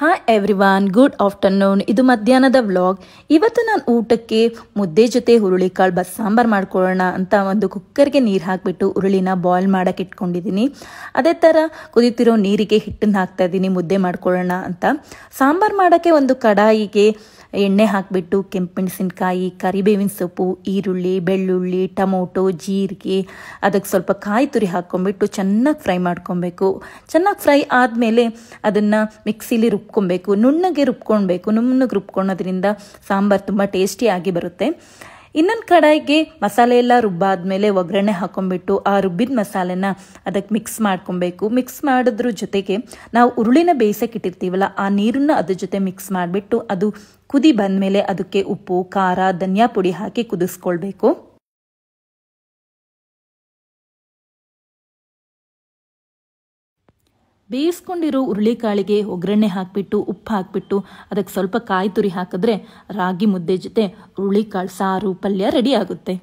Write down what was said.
hi everyone good afternoon ಇದು ಮಧ್ಯಾಹ್ನದ vlog ಇವತ್ತು ನಾನು ಊಟಕ್ಕೆ ಮುದ್ದೆ ಜೊತೆ ಕಾಳು ಬಸ್ ಸಾಂಬಾರು ಮಾಡ್ಕೊಳ್ಳೋಣ ಅಂತ ಒಂದು ಕುಕ್ಕರ್ಗೆ ನೀರು ಹಾಕಿಬಿಟ್ಟು ಹುರುಳಿನ ಬಾಯ್ಲ್ ಮಾಡೋಕೆ ಇಟ್ಕೊಂಡಿದ್ದೀನಿ ಅದೇ ಥರ ಕುದಿತಿರೋ ನೀರಿಗೆ ಹಿಟ್ಟನ್ನು ಹಾಕ್ತಾ ಇದ್ದೀನಿ ಮುದ್ದೆ ಮಾಡ್ಕೊಳ್ಳೋಣ ಅಂತ ಸಾಂಬಾರು ಮಾಡೋಕ್ಕೆ ಒಂದು ಕಡಾಯಿಗೆ ಎಣ್ಣೆ ಹಾಕಿಬಿಟ್ಟು ಕೆಂಪು ಕರಿಬೇವಿನ ಸೊಪ್ಪು ಈರುಳ್ಳಿ ಬೆಳ್ಳುಳ್ಳಿ ಟೊಮೊಟೊ ಜೀರಿಗೆ ಅದಕ್ಕೆ ಸ್ವಲ್ಪ ಕಾಯಿ ತುರಿ ಹಾಕ್ಕೊಂಬಿಟ್ಟು ಚೆನ್ನಾಗಿ ಫ್ರೈ ಮಾಡ್ಕೊಬೇಕು ಚೆನ್ನಾಗಿ ಫ್ರೈ ಆದಮೇಲೆ ಅದನ್ನು ಮಿಕ್ಸಿಲಿ ರುಬ್ಕೊಬೇಕು ನುಣ್ಣಗೆ ರುಬ್ಕೊಳ್ಬೇಕು ನುಣ್ಣಗೆ ರುಬ್ಕೊಳೋದ್ರಿಂದ ಸಾಂಬಾರು ತುಂಬ ಟೇಸ್ಟಿಯಾಗಿ ಬರುತ್ತೆ ಇನ್ನೊಂದು ಕಡಾಯಿಗೆ ಮಸಾಲೆ ಎಲ್ಲ ರುಬ್ಬಾದ್ಮೇಲೆ ಒಗ್ಗರಣೆ ಹಾಕೊಂಡ್ಬಿಟ್ಟು ಆ ರುಬ್ಬಿದ ಮಸಾಲೆನ ಅದಕ್ಕೆ ಮಿಕ್ಸ್ ಮಾಡ್ಕೊಬೇಕು ಮಿಕ್ಸ್ ಮಾಡಿದ್ರ ಜೊತೆಗೆ ನಾವು ಉರುಳಿನ ಬೇಯಿಸಕ್ಕೆ ಇಟ್ಟಿರ್ತೀವಲ್ಲ ಆ ನೀರನ್ನು ಅದ್ರ ಜೊತೆ ಮಿಕ್ಸ್ ಮಾಡಿಬಿಟ್ಟು ಅದು ಕುದಿ ಬಂದಮೇಲೆ ಅದಕ್ಕೆ ಉಪ್ಪು ಖಾರ ಧನಿಯಾ ಪುಡಿ ಹಾಕಿ ಕುದಿಸ್ಕೊಳ್ಬೇಕು ಬೇಯಿಸ್ಕೊಂಡಿರೋ ಹುರುಳಿಕಾಳಿಗೆ ಒಗ್ಗರಣೆ ಹಾಕಿಬಿಟ್ಟು ಉಪ್ಪು ಹಾಕಿಬಿಟ್ಟು ಅದಕ್ಕೆ ಸ್ವಲ್ಪ ಕಾಯಿ ತುರಿ ಹಾಕಿದ್ರೆ ರಾಗಿ ಮುದ್ದೆ ಜೊತೆ ಹುರುಳಿಕಾಳು ಸಾರು ಪಲ್ಯ ರೆಡಿ ಆಗುತ್ತೆ